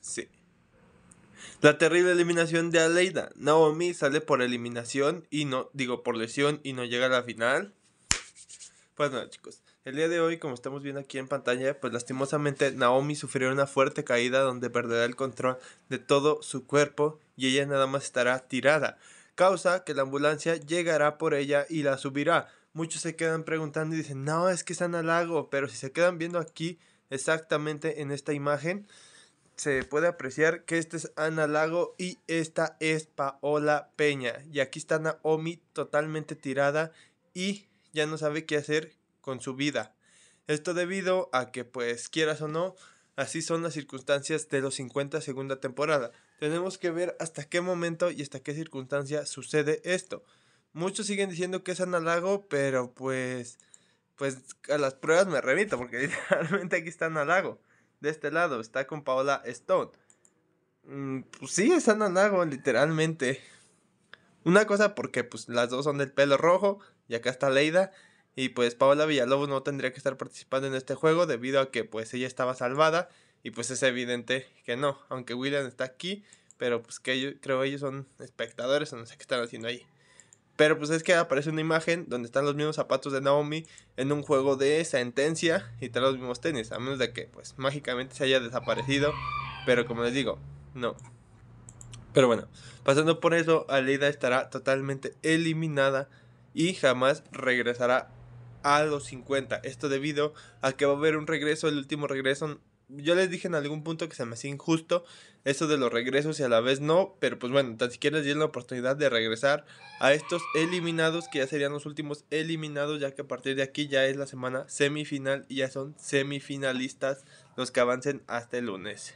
sí. La terrible eliminación de Aleida. Naomi sale por eliminación y no, digo, por lesión y no llega a la final. Pues nada, chicos. El día de hoy, como estamos viendo aquí en pantalla, pues lastimosamente Naomi sufrió una fuerte caída donde perderá el control de todo su cuerpo y ella nada más estará tirada. Causa que la ambulancia llegará por ella y la subirá. Muchos se quedan preguntando y dicen, no, es que están al lago, pero si se quedan viendo aquí exactamente en esta imagen, se puede apreciar que este es Ana Lago y esta es Paola Peña. Y aquí está Naomi totalmente tirada y ya no sabe qué hacer con su vida. Esto debido a que, pues quieras o no, así son las circunstancias de los 50 segunda temporada. Tenemos que ver hasta qué momento y hasta qué circunstancia sucede esto. Muchos siguen diciendo que es Ana Lago, pero pues, pues a las pruebas me remito porque literalmente aquí está Ana Lago de este lado está con Paola Stone. Mm, pues sí, es Ananago literalmente. Una cosa porque pues las dos son del pelo rojo y acá está Leida. Y pues Paola Villalobos no tendría que estar participando en este juego debido a que pues ella estaba salvada. Y pues es evidente que no, aunque William está aquí. Pero pues que creo ellos son espectadores o no sé qué están haciendo ahí. Pero pues es que aparece una imagen donde están los mismos zapatos de Naomi en un juego de sentencia y trae los mismos tenis, a menos de que pues mágicamente se haya desaparecido. Pero como les digo, no. Pero bueno, pasando por eso, Aleida estará totalmente eliminada y jamás regresará a los 50. Esto debido a que va a haber un regreso, el último regreso yo les dije en algún punto que se me hacía injusto eso de los regresos y a la vez no, pero pues bueno, tan siquiera les dieron la oportunidad de regresar a estos eliminados que ya serían los últimos eliminados, ya que a partir de aquí ya es la semana semifinal y ya son semifinalistas los que avancen hasta el lunes.